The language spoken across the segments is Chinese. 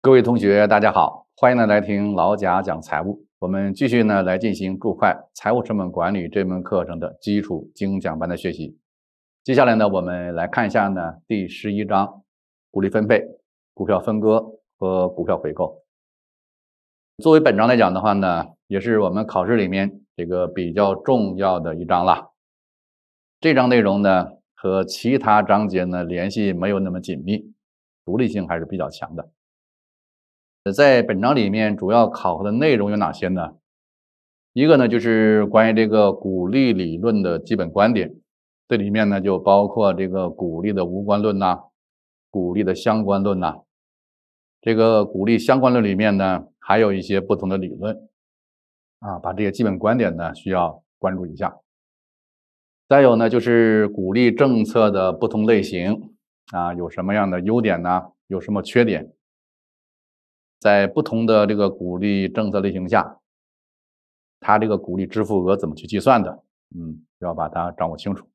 各位同学，大家好，欢迎呢来听老贾讲财务。我们继续呢来进行注会财务成本管理这门课程的基础精讲班的学习。接下来呢，我们来看一下呢第十一章，股利分配、股票分割和股票回购。作为本章来讲的话呢，也是我们考试里面这个比较重要的一章了。这章内容呢和其他章节呢联系没有那么紧密，独立性还是比较强的。在本章里面，主要考核的内容有哪些呢？一个呢，就是关于这个鼓励理论的基本观点，这里面呢就包括这个鼓励的无关论呐，鼓励的相关论呐。这个鼓励相关论里面呢，还有一些不同的理论啊，把这些基本观点呢，需要关注一下。再有呢，就是鼓励政策的不同类型啊，有什么样的优点呢？有什么缺点？在不同的这个鼓励政策类型下，它这个鼓励支付额怎么去计算的？嗯，要把它掌握清楚。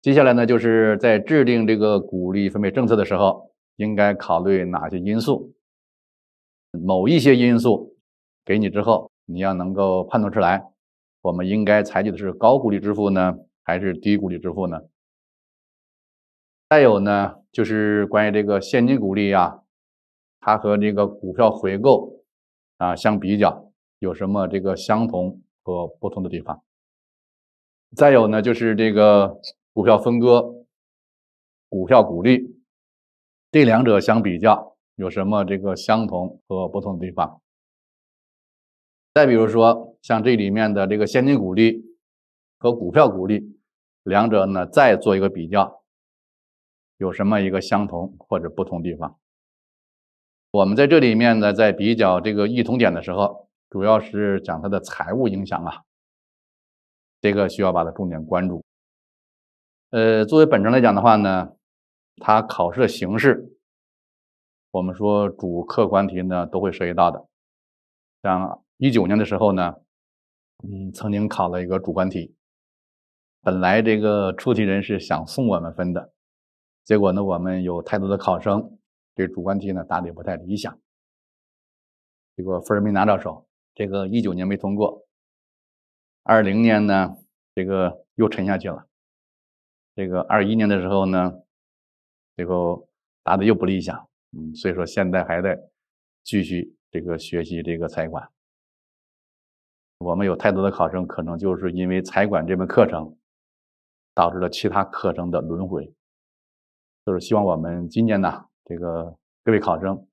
接下来呢，就是在制定这个鼓励分配政策的时候，应该考虑哪些因素？某一些因素给你之后，你要能够判断出来，我们应该采取的是高鼓励支付呢，还是低鼓励支付呢？再有呢，就是关于这个现金鼓励啊，它和这个股票回购啊相比较有什么这个相同和不同的地方？再有呢就是这个股票分割、股票股利这两者相比较有什么这个相同和不同的地方？再比如说像这里面的这个现金股利和股票股利两者呢再做一个比较，有什么一个相同或者不同地方？我们在这里面呢，在比较这个异同点的时候，主要是讲它的财务影响啊，这个需要把它重点关注。呃，作为本章来讲的话呢，它考试的形式，我们说主客观题呢都会涉及到的。像一九年的时候呢，嗯，曾经考了一个主观题，本来这个出题人是想送我们分的，结果呢，我们有太多的考生。这主观题呢答的也不太理想，结果分儿没拿到手。这个一九年没通过，二零年呢这个又沉下去了。这个二一年的时候呢，最后答的又不理想，嗯，所以说现在还在继续这个学习这个财管。我们有太多的考生可能就是因为财管这门课程导致了其他课程的轮回，就是希望我们今年呢。这个各位考生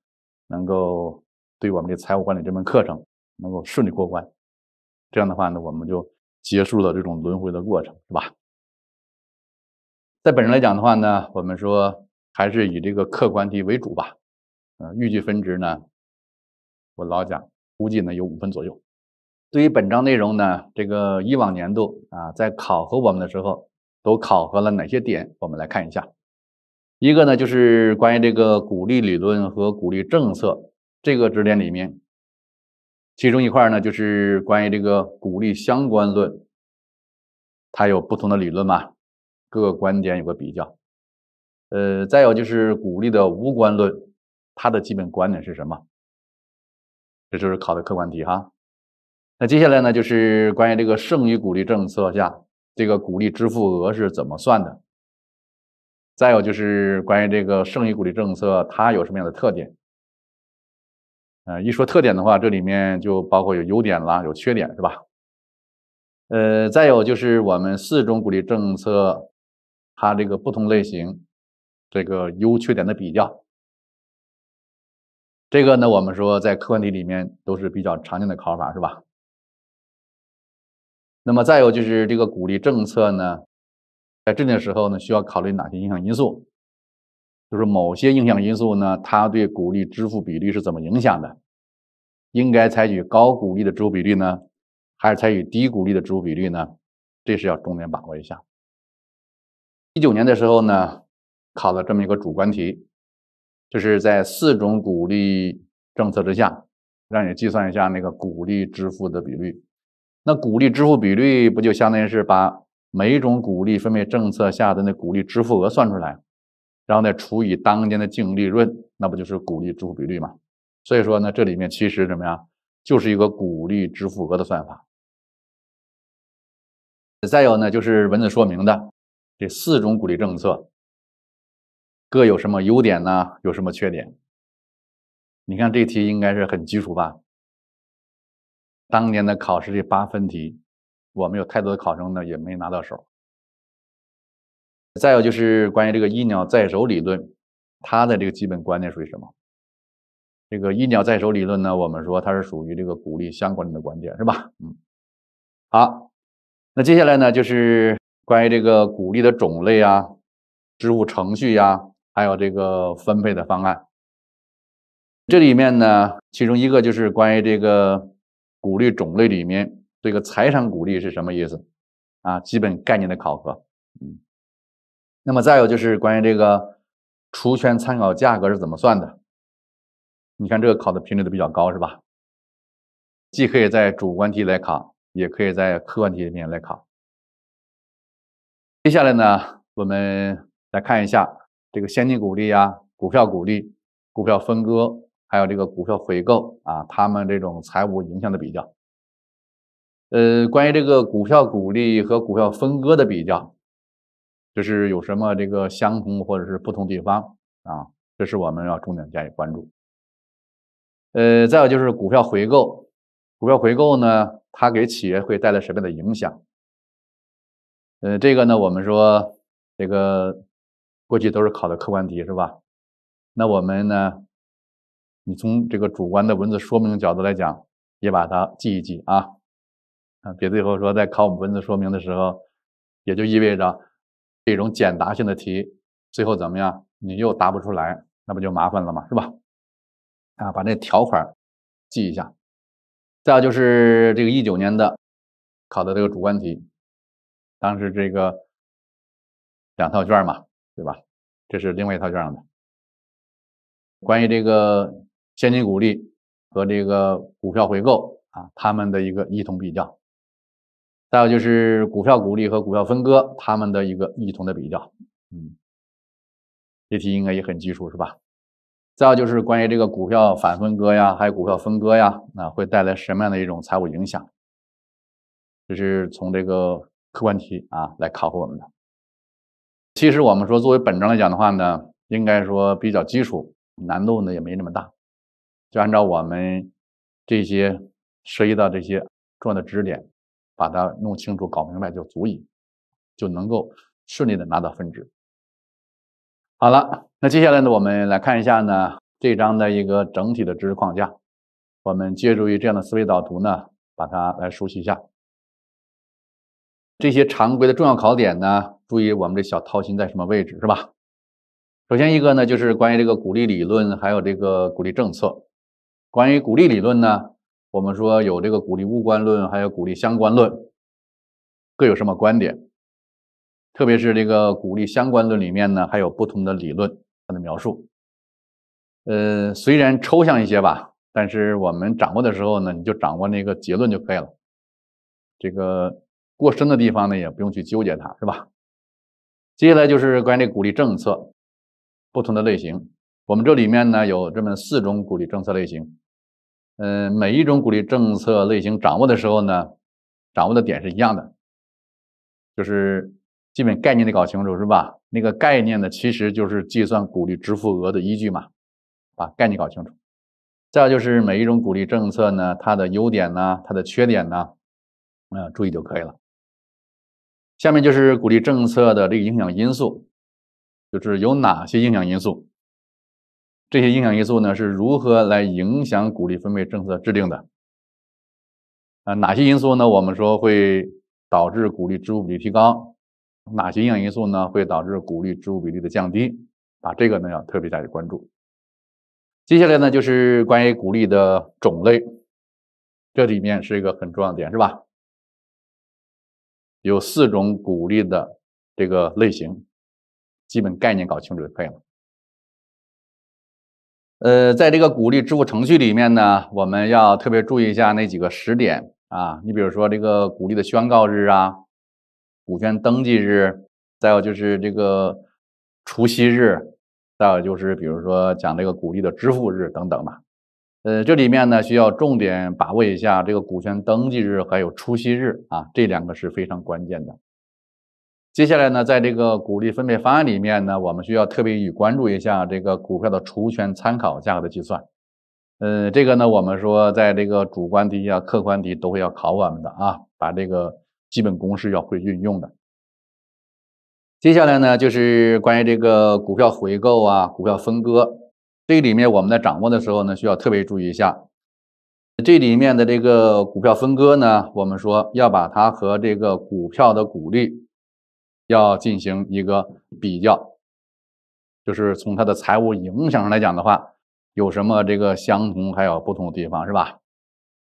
能够对我们的财务管理这门课程能够顺利过关，这样的话呢，我们就结束了这种轮回的过程，是吧？在本人来讲的话呢，我们说还是以这个客观题为主吧。呃，预计分值呢，我老讲估计呢有五分左右。对于本章内容呢，这个以往年度啊，在考核我们的时候都考核了哪些点？我们来看一下。一个呢，就是关于这个鼓励理论和鼓励政策这个知识点里面，其中一块呢，就是关于这个鼓励相关论，它有不同的理论嘛，各个观点有个比较。呃，再有就是鼓励的无关论，它的基本观点是什么？这就是考的客观题哈。那接下来呢，就是关于这个剩余鼓励政策下，这个鼓励支付额是怎么算的？再有就是关于这个剩余鼓励政策，它有什么样的特点？呃，一说特点的话，这里面就包括有优点啦，有缺点，是吧？呃，再有就是我们四种鼓励政策，它这个不同类型，这个优缺点的比较，这个呢，我们说在客观题里面都是比较常见的考法，是吧？那么再有就是这个鼓励政策呢？在这点时候呢，需要考虑哪些影响因素？就是某些影响因素呢，它对股利支付比率是怎么影响的？应该采取高股利的支付比率呢，还是采取低股利的支付比率呢？这是要重点把握一下。一九年的时候呢，考了这么一个主观题，就是在四种股利政策之下，让你计算一下那个股利支付的比率。那股利支付比率不就相当于是把？每一种股利分配政策下的那股利支付额算出来，然后再除以当年的净利润，那不就是股利支付比率吗？所以说呢，这里面其实怎么样，就是一个股利支付额的算法。再有呢，就是文字说明的这四种股利政策各有什么优点呢？有什么缺点？你看这题应该是很基础吧？当年的考试这八分题。我们有太多的考生呢，也没拿到手。再有就是关于这个“一鸟在手”理论，它的这个基本观念属于什么？这个“一鸟在手”理论呢，我们说它是属于这个鼓励相关的观点，是吧？嗯，好。那接下来呢，就是关于这个鼓励的种类啊、支付程序呀，还有这个分配的方案。这里面呢，其中一个就是关于这个鼓励种类里面。这个财产鼓励是什么意思啊？基本概念的考核，嗯，那么再有就是关于这个除权参考价格是怎么算的？你看这个考的频率都比较高是吧？既可以在主观题来考，也可以在客观题里面来考。接下来呢，我们来看一下这个现金股利啊、股票股利、股票分割，还有这个股票回购啊，他们这种财务影响的比较。呃，关于这个股票股利和股票分割的比较，就是有什么这个相同或者是不同地方啊？这是我们要重点加以关注。呃，再有就是股票回购，股票回购呢，它给企业会带来什么样的影响？呃，这个呢，我们说这个过去都是考的客观题是吧？那我们呢，你从这个主观的文字说明角度来讲，也把它记一记啊。别最后说在考我们文字说明的时候，也就意味着这种简答性的题最后怎么样，你又答不出来，那不就麻烦了吗？是吧？啊，把那条款记一下。再有就是这个一九年的考的这个主观题，当时这个两套卷嘛，对吧？这是另外一套卷的，关于这个现金股利和这个股票回购啊，他们的一个异同比较。还有就是股票股利和股票分割它们的一个异同的比较，嗯，这题应该也很基础是吧？再有就是关于这个股票反分割呀，还有股票分割呀，那会带来什么样的一种财务影响？这是从这个客观题啊来考核我们的。其实我们说作为本章来讲的话呢，应该说比较基础，难度呢也没那么大，就按照我们这些涉及到这些重要的知识点。把它弄清楚、搞明白就足以，就能够顺利的拿到分值。好了，那接下来呢，我们来看一下呢这张的一个整体的知识框架。我们借助于这样的思维导图呢，把它来熟悉一下这些常规的重要考点呢。注意，我们这小掏心在什么位置是吧？首先一个呢，就是关于这个鼓励理论，还有这个鼓励政策。关于鼓励理论呢？我们说有这个鼓励无关论，还有鼓励相关论，各有什么观点？特别是这个鼓励相关论里面呢，还有不同的理论，它的描述。呃，虽然抽象一些吧，但是我们掌握的时候呢，你就掌握那个结论就可以了。这个过深的地方呢，也不用去纠结它，是吧？接下来就是关于鼓励政策不同的类型，我们这里面呢有这么四种鼓励政策类型。嗯，每一种鼓励政策类型掌握的时候呢，掌握的点是一样的，就是基本概念得搞清楚，是吧？那个概念呢，其实就是计算鼓励支付额的依据嘛，把概念搞清楚。再有就是每一种鼓励政策呢，它的优点呢，它的缺点呢，啊，注意就可以了。下面就是鼓励政策的这个影响因素，就是有哪些影响因素？这些影响因素呢，是如何来影响股利分配政策制定的？啊，哪些因素呢？我们说会导致股利支付比例提高，哪些影响因素呢？会导致股利支付比例的降低？啊，这个呢要特别加以关注。接下来呢就是关于鼓励的种类，这里面是一个很重要的点，是吧？有四种鼓励的这个类型，基本概念搞清楚就可以了。呃，在这个股利支付程序里面呢，我们要特别注意一下那几个时点啊。你比如说这个股利的宣告日啊，股权登记日，再有就是这个除息日，再有就是比如说讲这个鼓励的支付日等等吧。呃，这里面呢需要重点把握一下这个股权登记日还有除息日啊，这两个是非常关键的。接下来呢，在这个股利分配方案里面呢，我们需要特别与关注一下这个股票的除权参考价格的计算。呃，这个呢，我们说在这个主观题啊、客观题都会要考我们的啊，把这个基本公式要会运用的。接下来呢，就是关于这个股票回购啊、股票分割，这里面我们在掌握的时候呢，需要特别注意一下。这里面的这个股票分割呢，我们说要把它和这个股票的股利。要进行一个比较，就是从它的财务影响上来讲的话，有什么这个相同还有不同的地方是吧？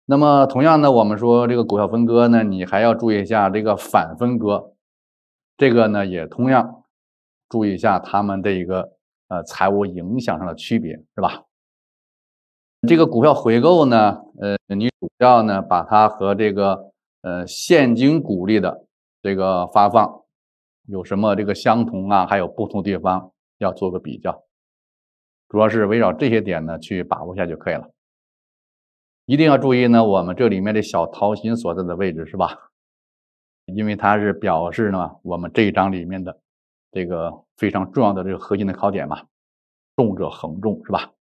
那么同样呢，我们说这个股票分割呢，你还要注意一下这个反分割，这个呢也同样注意一下它们的一个呃财务影响上的区别是吧？这个股票回购呢，呃，你主要呢把它和这个呃现金股利的这个发放。有什么这个相同啊，还有不同地方，要做个比较，主要是围绕这些点呢去把握一下就可以了。一定要注意呢，我们这里面的小桃心所在的位置是吧？因为它是表示呢我们这一章里面的这个非常重要的这个核心的考点嘛，重者恒重是吧？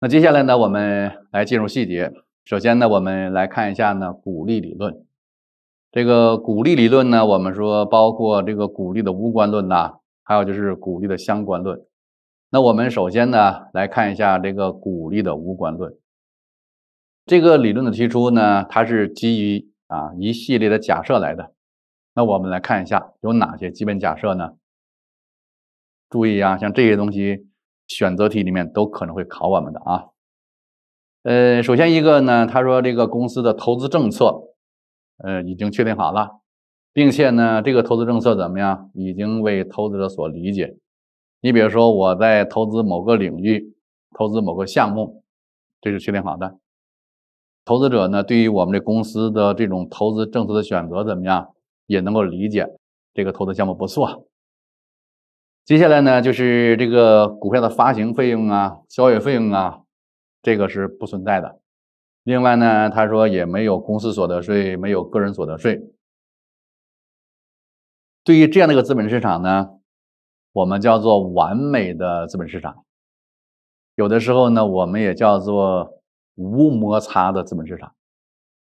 那接下来呢，我们来进入细节。首先呢，我们来看一下呢，鼓励理论。这个鼓励理论呢，我们说包括这个鼓励的无关论呐，还有就是鼓励的相关论。那我们首先呢来看一下这个鼓励的无关论。这个理论的提出呢，它是基于啊一系列的假设来的。那我们来看一下有哪些基本假设呢？注意啊，像这些东西选择题里面都可能会考我们的啊。呃，首先一个呢，他说这个公司的投资政策。呃，已经确定好了，并且呢，这个投资政策怎么样？已经为投资者所理解。你比如说，我在投资某个领域，投资某个项目，这是确定好的。投资者呢，对于我们这公司的这种投资政策的选择怎么样，也能够理解。这个投资项目不错。接下来呢，就是这个股票的发行费用啊，交易费用啊，这个是不存在的。另外呢，他说也没有公司所得税，没有个人所得税。对于这样的一个资本市场呢，我们叫做完美的资本市场。有的时候呢，我们也叫做无摩擦的资本市场。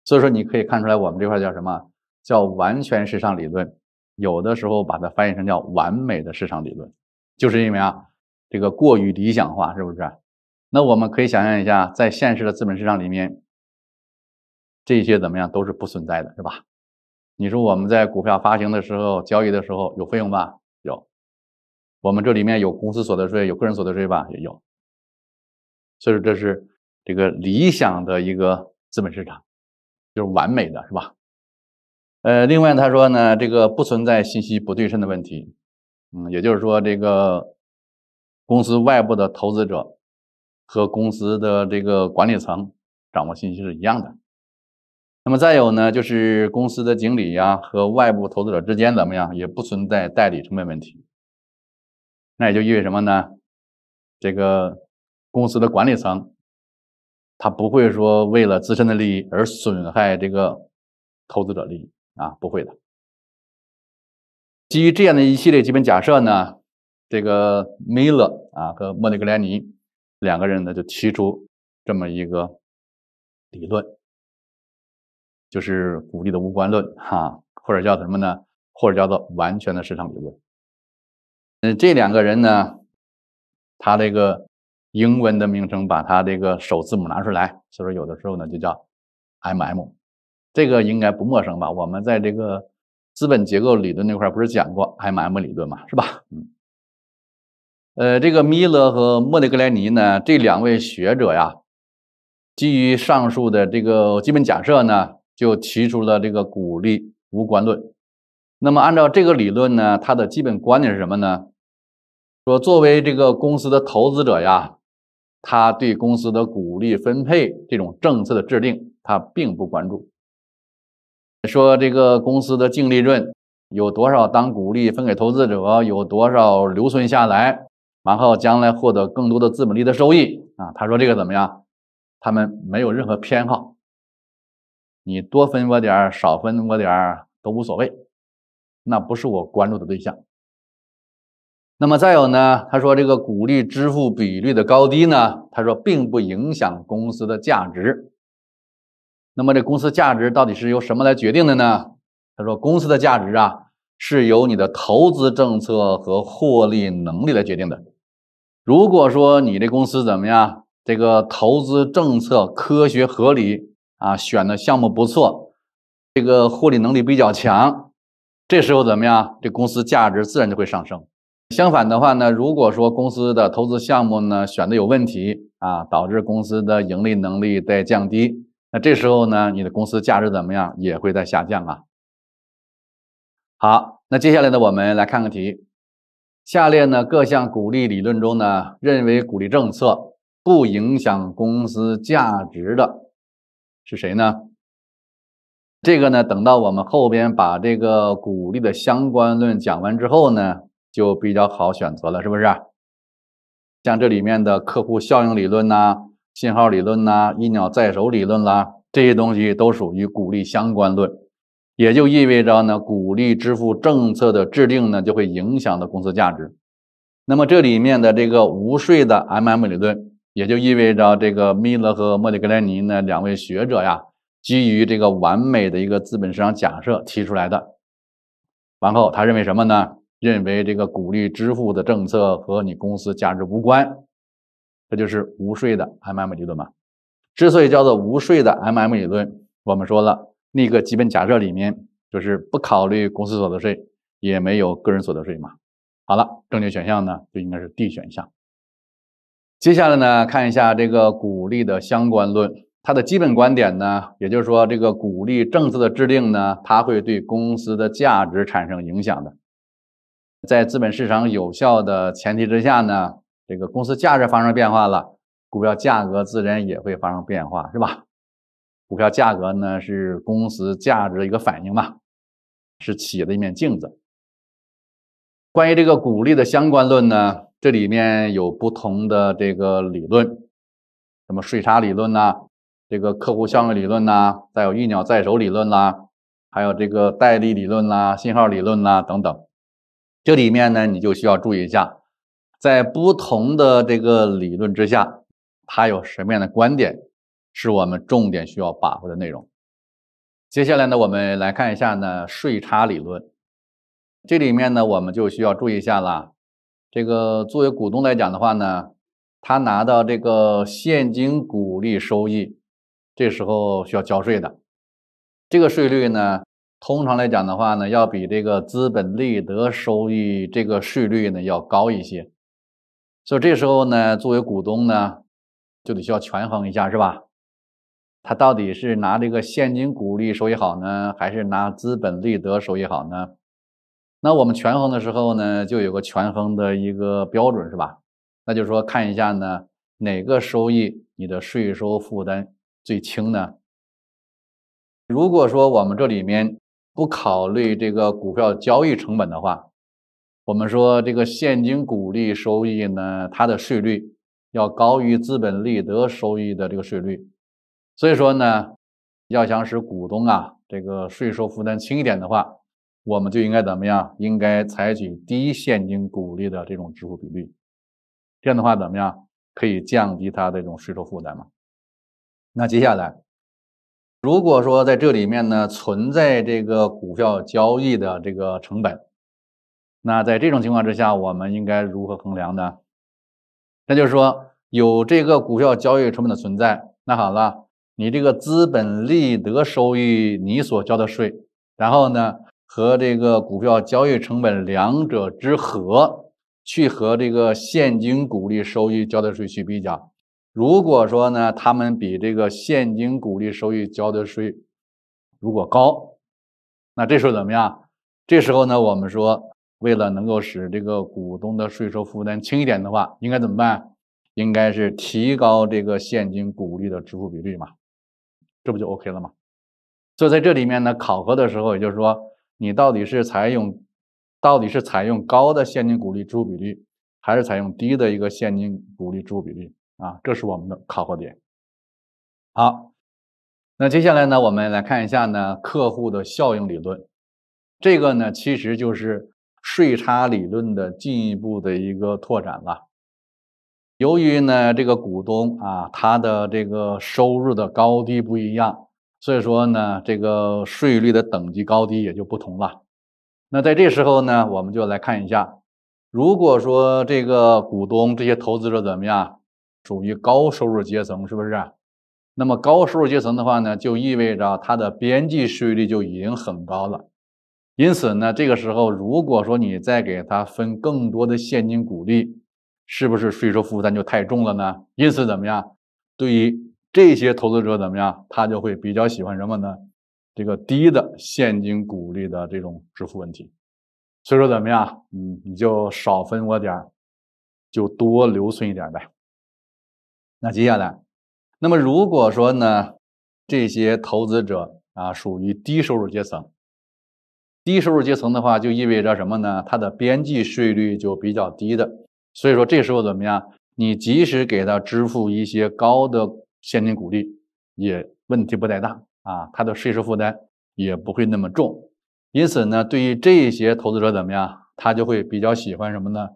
所以说，你可以看出来，我们这块叫什么叫完全市场理论？有的时候把它翻译成叫完美的市场理论，就是因为啊，这个过于理想化，是不是？那我们可以想象一下，在现实的资本市场里面。这些怎么样都是不存在的，是吧？你说我们在股票发行的时候、交易的时候有费用吧？有。我们这里面有公司所得税、有个人所得税吧？也有。所以这是这个理想的一个资本市场，就是完美的，是吧？呃，另外他说呢，这个不存在信息不对称的问题。嗯，也就是说，这个公司外部的投资者和公司的这个管理层掌握信息是一样的。那么再有呢，就是公司的经理呀和外部投资者之间怎么样，也不存在代理成本问题。那也就意味什么呢？这个公司的管理层，他不会说为了自身的利益而损害这个投资者利益啊，不会的。基于这样的一系列基本假设呢，这个梅勒啊和莫内格莱尼两个人呢就提出这么一个理论。就是鼓励的无关论，哈，或者叫什么呢？或者叫做完全的市场理论。嗯，这两个人呢，他这个英文的名称把他这个首字母拿出来，所以说有的时候呢就叫 M M，这个应该不陌生吧？我们在这个资本结构理论那块不是讲过 M M 理论嘛，是吧？嗯，呃，这个米勒和莫迪格莱尼呢，这两位学者呀，基于上述的这个基本假设呢。就提出了这个股利无关论。那么，按照这个理论呢，它的基本观点是什么呢？说作为这个公司的投资者呀，他对公司的股利分配这种政策的制定，他并不关注。说这个公司的净利润有多少，当股利分给投资者，有多少留存下来，然后将来获得更多的资本利的收益啊？他说这个怎么样？他们没有任何偏好。你多分我点少分我点都无所谓，那不是我关注的对象。那么再有呢？他说这个鼓励支付比率的高低呢？他说并不影响公司的价值。那么这公司价值到底是由什么来决定的呢？他说公司的价值啊，是由你的投资政策和获利能力来决定的。如果说你这公司怎么样，这个投资政策科学合理。啊，选的项目不错，这个获利能力比较强，这时候怎么样？这公司价值自然就会上升。相反的话呢，如果说公司的投资项目呢选的有问题，啊，导致公司的盈利能力在降低，那这时候呢，你的公司价值怎么样？也会在下降啊。好，那接下来呢，我们来看看题。下列呢各项鼓励理论中呢，认为鼓励政策不影响公司价值的。是谁呢？这个呢，等到我们后边把这个鼓励的相关论讲完之后呢，就比较好选择了，是不是？像这里面的客户效应理论呐、信号理论呐、一鸟在手理论啦，这些东西都属于鼓励相关论，也就意味着呢，鼓励支付政策的制定呢，就会影响到公司价值。那么这里面的这个无税的 MM 理论。也就意味着，这个米勒和莫迪格莱尼呢两位学者呀，基于这个完美的一个资本市场假设提出来的。然后，他认为什么呢？认为这个鼓励支付的政策和你公司价值无关，这就是无税的 MM 理论嘛。之所以叫做无税的 MM 理论，我们说了，那个基本假设里面就是不考虑公司所得税，也没有个人所得税嘛。好了，正确选项呢就应该是 D 选项。接下来呢，看一下这个股利的相关论，它的基本观点呢，也就是说，这个股利政策的制定呢，它会对公司的价值产生影响的。在资本市场有效的前提之下呢，这个公司价值发生变化了，股票价格自然也会发生变化，是吧？股票价格呢是公司价值的一个反应嘛，是企业的一面镜子。关于这个鼓励的相关论呢？这里面有不同的这个理论，什么税差理论呐，这个客户效应理论呐，再有“一鸟在手”理论啦，还有这个代理理论啦、信号理论啦等等。这里面呢，你就需要注意一下，在不同的这个理论之下，它有什么样的观点，是我们重点需要把握的内容。接下来呢，我们来看一下呢税差理论。这里面呢，我们就需要注意一下了。这个作为股东来讲的话呢，他拿到这个现金股利收益，这时候需要交税的。这个税率呢，通常来讲的话呢，要比这个资本利得收益这个税率呢要高一些。所以这时候呢，作为股东呢，就得需要权衡一下，是吧？他到底是拿这个现金股利收益好呢，还是拿资本利得收益好呢？那我们权衡的时候呢，就有个权衡的一个标准，是吧？那就是说，看一下呢，哪个收益你的税收负担最轻呢？如果说我们这里面不考虑这个股票交易成本的话，我们说这个现金股利收益呢，它的税率要高于资本利得收益的这个税率，所以说呢，要想使股东啊这个税收负担轻一点的话。我们就应该怎么样？应该采取低现金股利的这种支付比率，这样的话怎么样？可以降低它的这种税收负担嘛？那接下来，如果说在这里面呢存在这个股票交易的这个成本，那在这种情况之下，我们应该如何衡量呢？那就是说有这个股票交易成本的存在，那好了，你这个资本利得收益，你所交的税，然后呢？和这个股票交易成本两者之和，去和这个现金股利收益交的税去比较。如果说呢，他们比这个现金股利收益交的税如果高，那这时候怎么样？这时候呢，我们说为了能够使这个股东的税收负担轻一点的话，应该怎么办？应该是提高这个现金股利的支付比率嘛，这不就 OK 了吗？所以在这里面呢，考核的时候，也就是说。你到底是采用，到底是采用高的现金股利支付比率，还是采用低的一个现金股利支付比率啊？这是我们的考核点。好，那接下来呢，我们来看一下呢客户的效应理论，这个呢其实就是税差理论的进一步的一个拓展了。由于呢这个股东啊，他的这个收入的高低不一样。所以说呢，这个税率的等级高低也就不同了。那在这时候呢，我们就来看一下，如果说这个股东、这些投资者怎么样，属于高收入阶层，是不是？那么高收入阶层的话呢，就意味着他的边际税率就已经很高了。因此呢，这个时候如果说你再给他分更多的现金股利，是不是税收负担就太重了呢？因此怎么样，对于？这些投资者怎么样？他就会比较喜欢什么呢？这个低的现金股利的这种支付问题。所以说怎么样？嗯，你就少分我点就多留存一点呗。那接下来，那么如果说呢，这些投资者啊属于低收入阶层，低收入阶层的话，就意味着什么呢？他的边际税率就比较低的。所以说这时候怎么样？你即使给他支付一些高的。现金股利也问题不太大啊，他的税收负担也不会那么重，因此呢，对于这些投资者怎么样，他就会比较喜欢什么呢？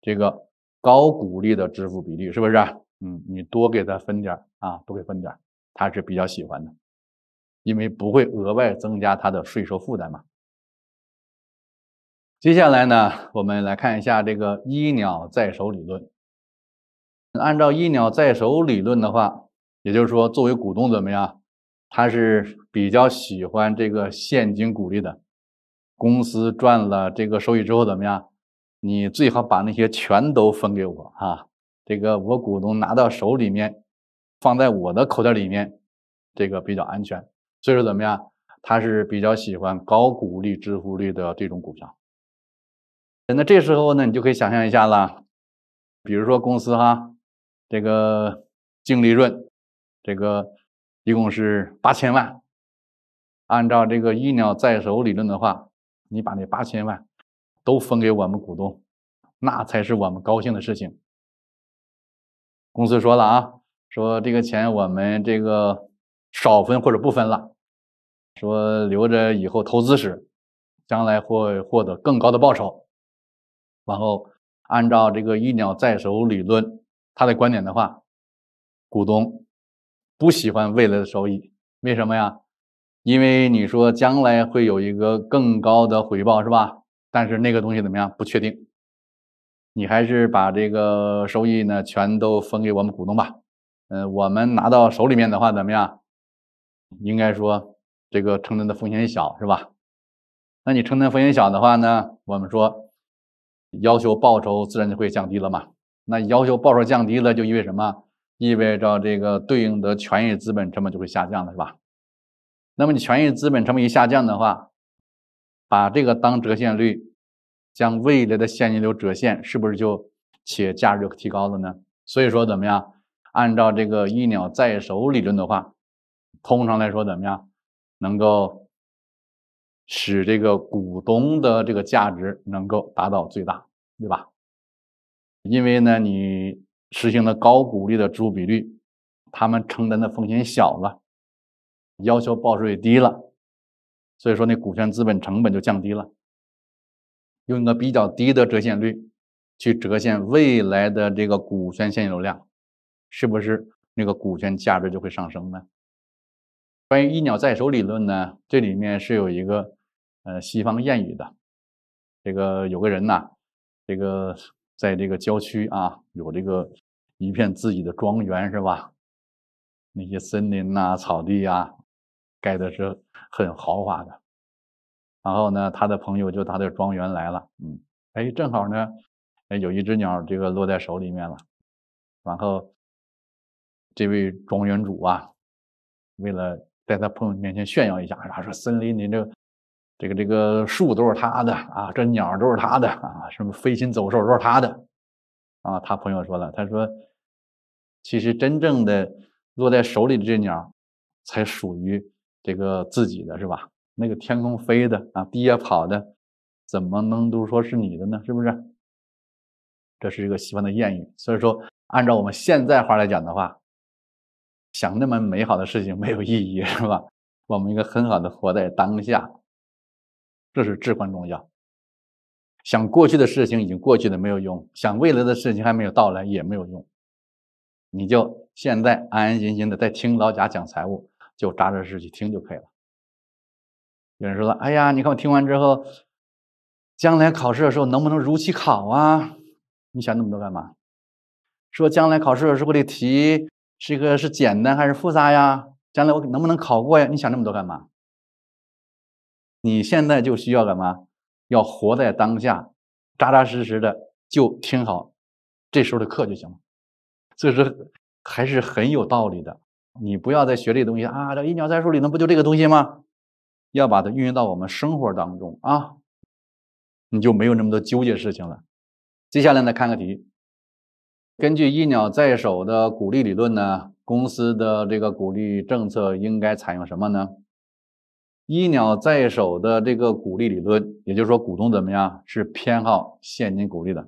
这个高股利的支付比例是不是？嗯，你多给他分点啊，多给分点，他是比较喜欢的，因为不会额外增加他的税收负担嘛。接下来呢，我们来看一下这个一鸟在手理论。按照一鸟在手理论的话。也就是说，作为股东怎么样，他是比较喜欢这个现金股利的。公司赚了这个收益之后怎么样，你最好把那些全都分给我啊！这个我股东拿到手里面，放在我的口袋里面，这个比较安全。所以说怎么样，他是比较喜欢高股利支付率的这种股票。那这时候呢，你就可以想象一下啦，比如说公司哈，这个净利润。这个一共是八千万，按照这个一鸟在手理论的话，你把那八千万都分给我们股东，那才是我们高兴的事情。公司说了啊，说这个钱我们这个少分或者不分了，说留着以后投资时，将来会获得更高的报酬。然后按照这个一鸟在手理论，他的观点的话，股东。不喜欢未来的收益，为什么呀？因为你说将来会有一个更高的回报，是吧？但是那个东西怎么样？不确定。你还是把这个收益呢，全都分给我们股东吧。呃，我们拿到手里面的话怎么样？应该说这个承担的风险小，是吧？那你承担风险小的话呢？我们说要求报酬自然就会降低了嘛。那要求报酬降低了，就意味什么？意味着这个对应的权益资本成本就会下降了，是吧？那么你权益资本成本一下降的话，把这个当折现率，将未来的现金流折现，是不是就企业价值就提高了呢？所以说，怎么样？按照这个“一鸟在手”理论的话，通常来说，怎么样能够使这个股东的这个价值能够达到最大，对吧？因为呢，你。实行了高股利的支付比率，他们承担的风险小了，要求报酬也低了，所以说那股权资本成本就降低了。用一个比较低的折现率去折现未来的这个股权现有量，是不是那个股权价值就会上升呢？关于“一鸟在手”理论呢，这里面是有一个呃西方谚语的，这个有个人呐，这个在这个郊区啊有这个。一片自己的庄园是吧？那些森林呐、草地呀，盖的是很豪华的。然后呢，他的朋友就他的庄园来了，嗯，哎，正好呢，哎，有一只鸟，这个落在手里面了。然后，这位庄园主啊，为了在他朋友面前炫耀一下，他说：“森林里这、这个、这个树都是他的啊，这鸟都是他的啊，什么飞禽走兽都是他的。”啊，他朋友说了，他说。其实，真正的落在手里的这鸟，才属于这个自己的，是吧？那个天空飞的啊，地下跑的，怎么能都说是你的呢？是不是？这是一个西方的谚语。所以说，按照我们现在话来讲的话，想那么美好的事情没有意义，是吧？我们应该很好的活在当下，这是至关重要。想过去的事情已经过去了没有用，想未来的事情还没有到来也没有用。你就现在安安心心的在听老贾讲财务，就扎扎实实去听就可以了。有人说了，哎呀，你看我听完之后，将来考试的时候能不能如期考啊？你想那么多干嘛？说将来考试的时候的题是一个是简单还是复杂呀？将来我能不能考过呀？你想那么多干嘛？你现在就需要干嘛？要活在当下，扎扎实实的就听好这时候的课就行了。所以说还是很有道理的，你不要再学这东西啊！这一鸟在手里，那不就这个东西吗？要把它运用到我们生活当中啊，你就没有那么多纠结事情了。接下来呢，看个题，根据一鸟在手的鼓励理论呢，公司的这个鼓励政策应该采用什么呢？一鸟在手的这个鼓励理论，也就是说，股东怎么样是偏好现金鼓励的，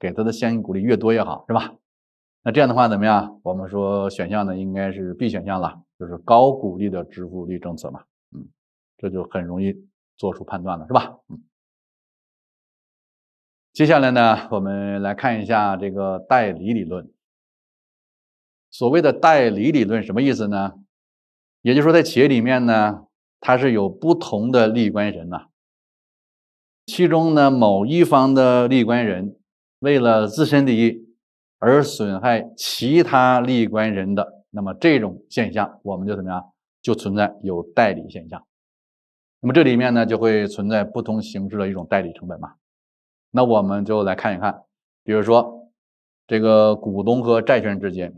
给他的现金鼓励越多越好，是吧？那这样的话怎么样？我们说选项呢，应该是 B 选项了，就是高鼓励的支付率政策嘛。嗯，这就很容易做出判断了，是吧？嗯。接下来呢，我们来看一下这个代理理论。所谓的代理理论什么意思呢？也就是说，在企业里面呢，它是有不同的利益关系人呐。其中呢，某一方的利益关系人为了自身利益。而损害其他利关人的，那么这种现象我们就怎么样？就存在有代理现象。那么这里面呢，就会存在不同形式的一种代理成本嘛。那我们就来看一看，比如说这个股东和债权人之间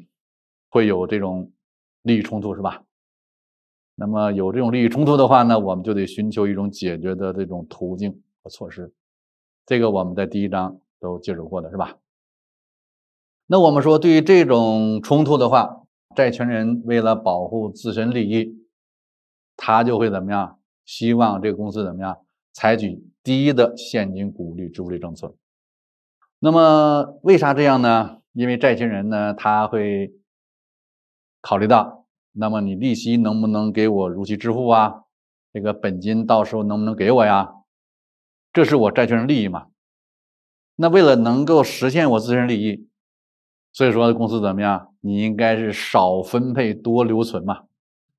会有这种利益冲突，是吧？那么有这种利益冲突的话呢，我们就得寻求一种解决的这种途径和措施。这个我们在第一章都介绍过的是吧？那我们说，对于这种冲突的话，债权人为了保护自身利益，他就会怎么样？希望这个公司怎么样？采取低的现金股利支付率政策。那么为啥这样呢？因为债权人呢，他会考虑到，那么你利息能不能给我如期支付啊？这个本金到时候能不能给我呀？这是我债权人利益嘛？那为了能够实现我自身利益。所以说公司怎么样？你应该是少分配多留存嘛，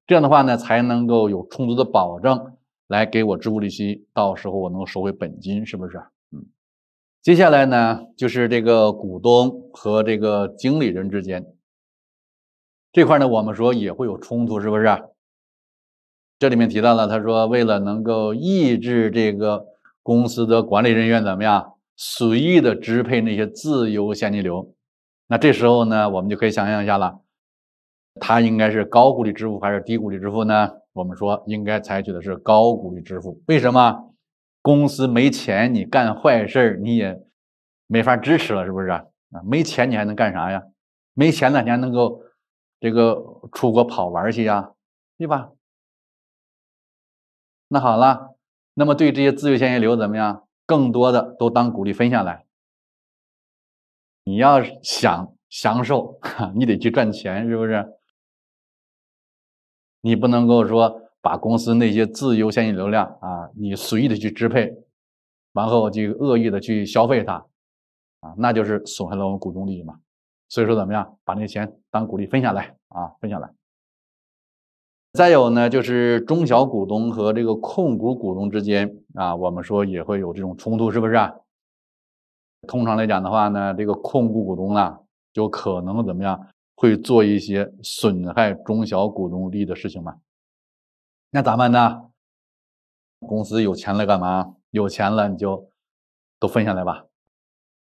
这样的话呢才能够有充足的保证来给我支付利息，到时候我能收回本金，是不是？嗯，接下来呢就是这个股东和这个经理人之间这块呢，我们说也会有冲突，是不是？这里面提到了，他说为了能够抑制这个公司的管理人员怎么样随意的支配那些自由现金流。那这时候呢，我们就可以想象一下了，它应该是高股利支付还是低股利支付呢？我们说应该采取的是高股利支付。为什么？公司没钱，你干坏事儿，你也没法支持了，是不是？啊，没钱你还能干啥呀？没钱了你还能够这个出国跑玩去呀，对吧？那好了，那么对这些自由现金流怎么样？更多的都当股利分下来。你要想享受，你得去赚钱，是不是？你不能够说把公司那些自由现金流量啊，你随意的去支配，完后就恶意的去消费它，啊，那就是损害了我们股东利益嘛。所以说怎么样，把那钱当股利分下来啊，分下来。再有呢，就是中小股东和这个控股股东之间啊，我们说也会有这种冲突，是不是？通常来讲的话呢，这个控股股东呢就可能怎么样，会做一些损害中小股东利益的事情嘛？那咋办呢？公司有钱了干嘛？有钱了你就都分下来吧，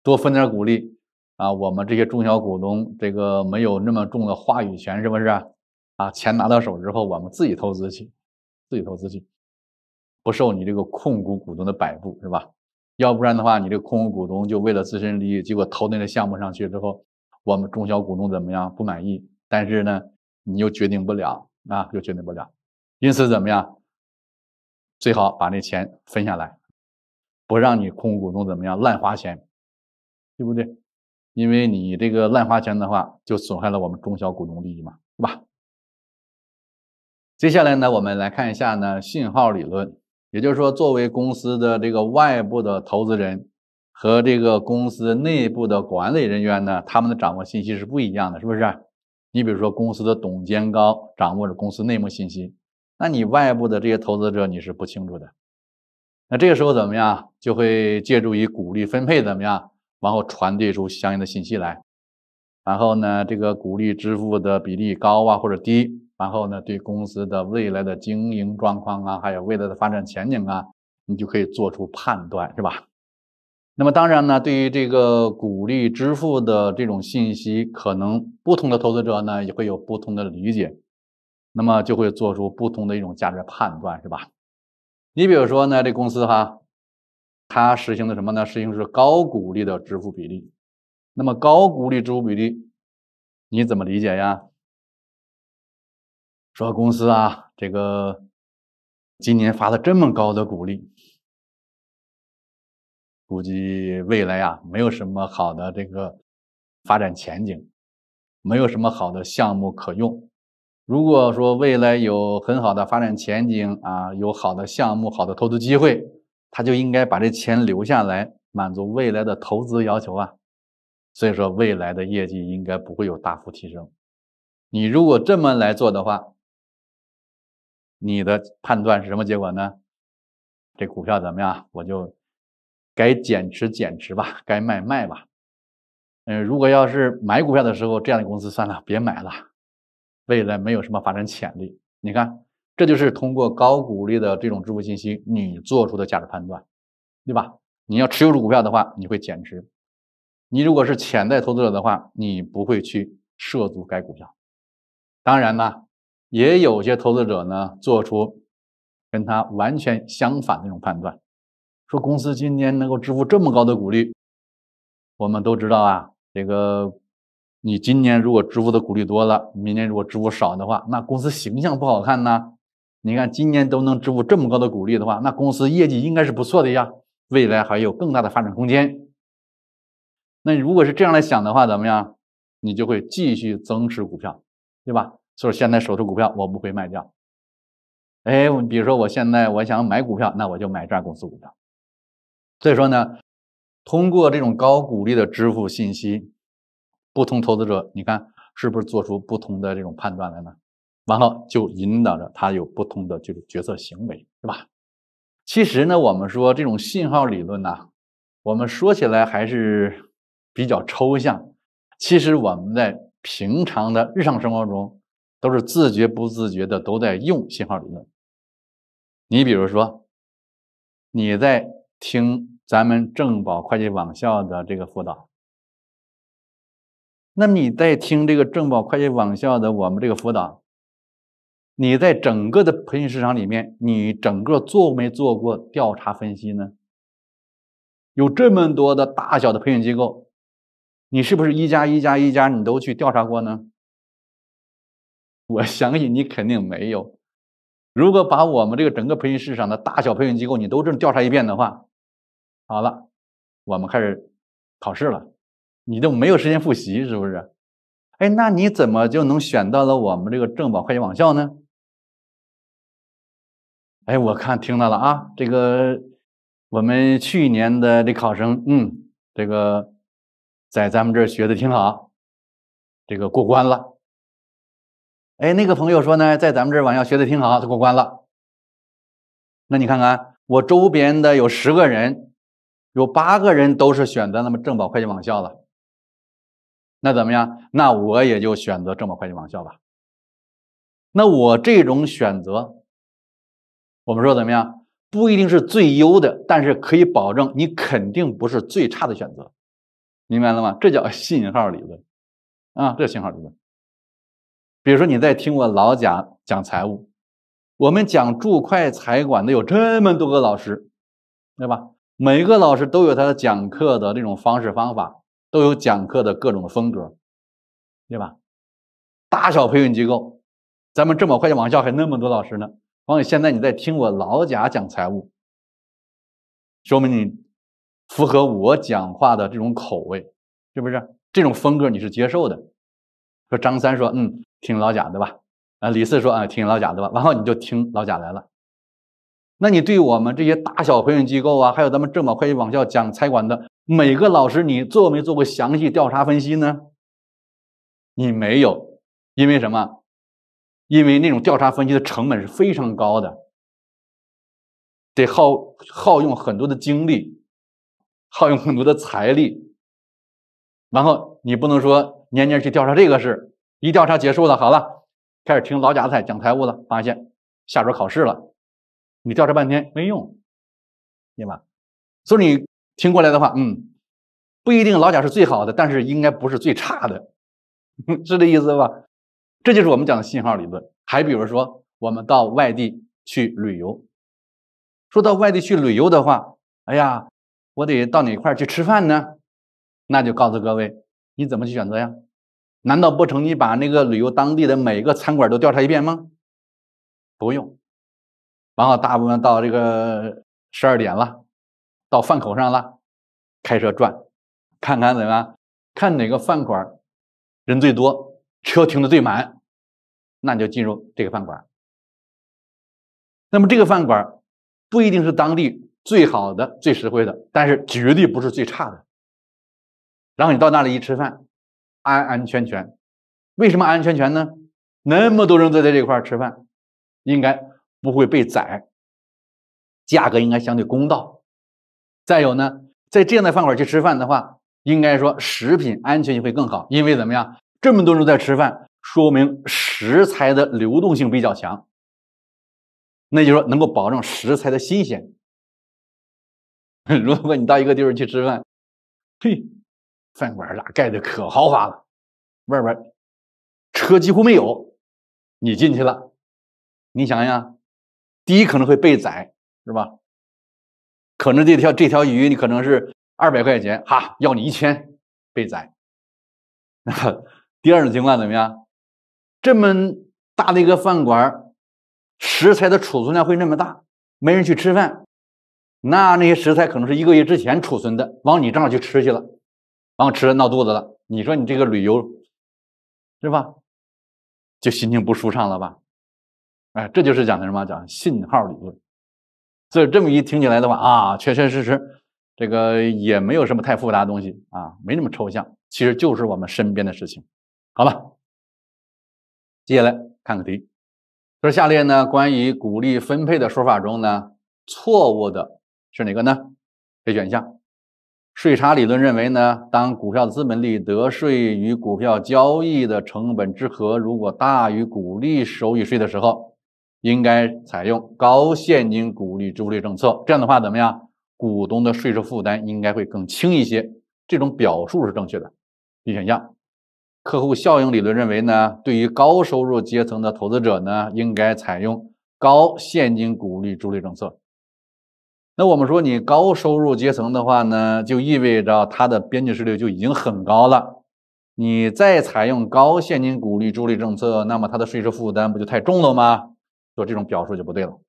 多分点股利啊！我们这些中小股东这个没有那么重的话语权，是不是啊？钱拿到手之后，我们自己投资去，自己投资去，不受你这个控股股东的摆布，是吧？要不然的话，你这个控股股东就为了自身利益，结果投那个项目上去之后，我们中小股东怎么样不满意？但是呢，你又决定不了啊，又决定不了。因此怎么样，最好把那钱分下来，不让你控股股东怎么样乱花钱，对不对？因为你这个乱花钱的话，就损害了我们中小股东利益嘛，是吧？接下来呢，我们来看一下呢信号理论。也就是说，作为公司的这个外部的投资人和这个公司内部的管理人员呢，他们的掌握信息是不一样的，是不是？你比如说，公司的董监高掌握着公司内幕信息，那你外部的这些投资者你是不清楚的。那这个时候怎么样？就会借助于股利分配怎么样，然后传递出相应的信息来。然后呢，这个股利支付的比例高啊，或者低。然后呢，对公司的未来的经营状况啊，还有未来的发展前景啊，你就可以做出判断，是吧？那么当然呢，对于这个鼓励支付的这种信息，可能不同的投资者呢也会有不同的理解，那么就会做出不同的一种价值判断，是吧？你比如说呢，这公司哈，它实行的什么呢？实行是高股利的支付比例。那么高股利支付比例，你怎么理解呀？说公司啊，这个今年发了这么高的股利，估计未来啊没有什么好的这个发展前景，没有什么好的项目可用。如果说未来有很好的发展前景啊，有好的项目、好的投资机会，他就应该把这钱留下来，满足未来的投资要求啊。所以说，未来的业绩应该不会有大幅提升。你如果这么来做的话，你的判断是什么结果呢？这股票怎么样？我就该减持减持吧，该卖卖吧。嗯，如果要是买股票的时候，这样的公司算了，别买了，未来没有什么发展潜力。你看，这就是通过高股利的这种支付信息，你做出的价值判断，对吧？你要持有这股票的话，你会减持；你如果是潜在投资者的话，你不会去涉足该股票。当然呢。也有些投资者呢，做出跟他完全相反的一种判断，说公司今年能够支付这么高的股利，我们都知道啊，这个你今年如果支付的股利多了，明年如果支付少的话，那公司形象不好看呐。你看今年都能支付这么高的股利的话，那公司业绩应该是不错的呀，未来还有更大的发展空间。那如果是这样来想的话，怎么样？你就会继续增持股票，对吧？所以现在手头股票我不会卖掉，哎，比如说我现在我想买股票，那我就买这家公司股票。所以说呢，通过这种高股利的支付信息，不同投资者，你看是不是做出不同的这种判断来呢？然后就引导着他有不同的这种决策行为，是吧？其实呢，我们说这种信号理论呢，我们说起来还是比较抽象。其实我们在平常的日常生活中，都是自觉不自觉的都在用信号理论。你比如说，你在听咱们正保会计网校的这个辅导，那么你在听这个正保会计网校的我们这个辅导，你在整个的培训市场里面，你整个做没做过调查分析呢？有这么多的大小的培训机构，你是不是一家一家一家你都去调查过呢？我相信你肯定没有。如果把我们这个整个培训市场的大小培训机构你都这么调查一遍的话，好了，我们开始考试了，你都没有时间复习，是不是？哎，那你怎么就能选到了我们这个正宝会计网校呢？哎，我看听到了啊，这个我们去年的这考生，嗯，这个在咱们这儿学的挺好，这个过关了。哎，那个朋友说呢，在咱们这网校学的挺好，他过关了。那你看看我周边的有十个人，有八个人都是选择那么正保会计网校的。那怎么样？那我也就选择正保会计网校吧。那我这种选择，我们说怎么样？不一定是最优的，但是可以保证你肯定不是最差的选择，明白了吗？这叫信号理论啊，这信号理论。比如说你在听我老贾讲财务，我们讲注会财管的有这么多个老师，对吧？每个老师都有他讲课的这种方式方法，都有讲课的各种风格，对吧？大小培训机构，咱们这么快就网校还那么多老师呢。况且现在你在听我老贾讲财务，说明你符合我讲话的这种口味，是不是？这种风格你是接受的。说张三说，嗯。听老贾的吧？啊，李四说啊，听老贾的吧？然后你就听老贾来了。那你对我们这些大小培训机构啊，还有咱们正保会计网校讲财管的每个老师，你做没做过详细调查分析呢？你没有，因为什么？因为那种调查分析的成本是非常高的，得耗耗用很多的精力，耗用很多的财力。然后你不能说年年去调查这个事一调查结束了，好了，开始听老贾在讲财务了。发现下周考试了，你调查半天没用，对吧？所以你听过来的话，嗯，不一定老贾是最好的，但是应该不是最差的，是这意思吧？这就是我们讲的信号理论。还比如说，我们到外地去旅游，说到外地去旅游的话，哎呀，我得到哪块去吃饭呢？那就告诉各位，你怎么去选择呀？难道不成？你把那个旅游当地的每个餐馆都调查一遍吗？不用。然后大部分到这个十二点了，到饭口上了，开车转，看看怎么，样，看哪个饭馆人最多，车停的最满，那你就进入这个饭馆。那么这个饭馆不一定是当地最好的、最实惠的，但是绝对不是最差的。然后你到那里一吃饭。安安全全，为什么安全全呢？那么多人都在这块吃饭，应该不会被宰，价格应该相对公道。再有呢，在这样的饭馆去吃饭的话，应该说食品安全性会更好，因为怎么样？这么多人在吃饭，说明食材的流动性比较强，那就说能够保证食材的新鲜。如果你到一个地方去吃饭，嘿。饭馆儿盖的可豪华了，外边车几乎没有。你进去了，你想想，第一可能会被宰，是吧？可能这条这条鱼你可能是二百块钱，哈，要你一千，被宰。第二种情况怎么样？这么大的一个饭馆食材的储存量会那么大，没人去吃饭，那那些食材可能是一个月之前储存的，往你这去吃去了。然后吃了闹肚子了，你说你这个旅游，是吧？就心情不舒畅了吧？哎，这就是讲的什么？讲信号理论。所以这么一听起来的话啊，确确实实，这个也没有什么太复杂的东西啊，没那么抽象，其实就是我们身边的事情。好吧？接下来看个题。说下列呢关于鼓励分配的说法中呢错误的是哪个呢？A 选项。税差理论认为呢，当股票的资本利得税与股票交易的成本之和如果大于股利收益税的时候，应该采用高现金股利支付率政策。这样的话怎么样？股东的税收负担应该会更轻一些。这种表述是正确的。B 选项，客户效应理论认为呢，对于高收入阶层的投资者呢，应该采用高现金股利支付率政策。那我们说你高收入阶层的话呢，就意味着他的边际税率就已经很高了。你再采用高现金股利助力政策，那么他的税收负担不就太重了吗？做这种表述就不对了。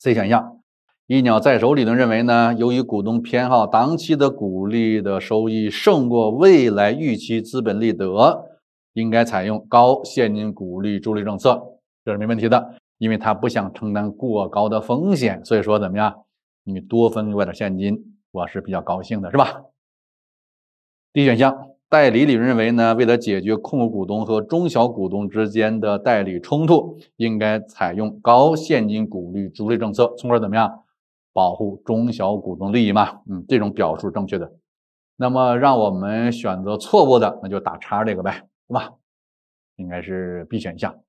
C 选项，一鸟在手理论认为呢，由于股东偏好当期的股利的收益胜过未来预期资本利得，应该采用高现金股利助力政策，这是没问题的。因为他不想承担过高的风险，所以说怎么样？你多分我点现金，我是比较高兴的，是吧？D 选项代理理论认为呢，为了解决控股股东和中小股东之间的代理冲突，应该采用高现金股利租赁政策，从而怎么样保护中小股东利益嘛？嗯，这种表述正确的。那么让我们选择错误的，那就打叉这个呗，是吧？应该是 B 选项。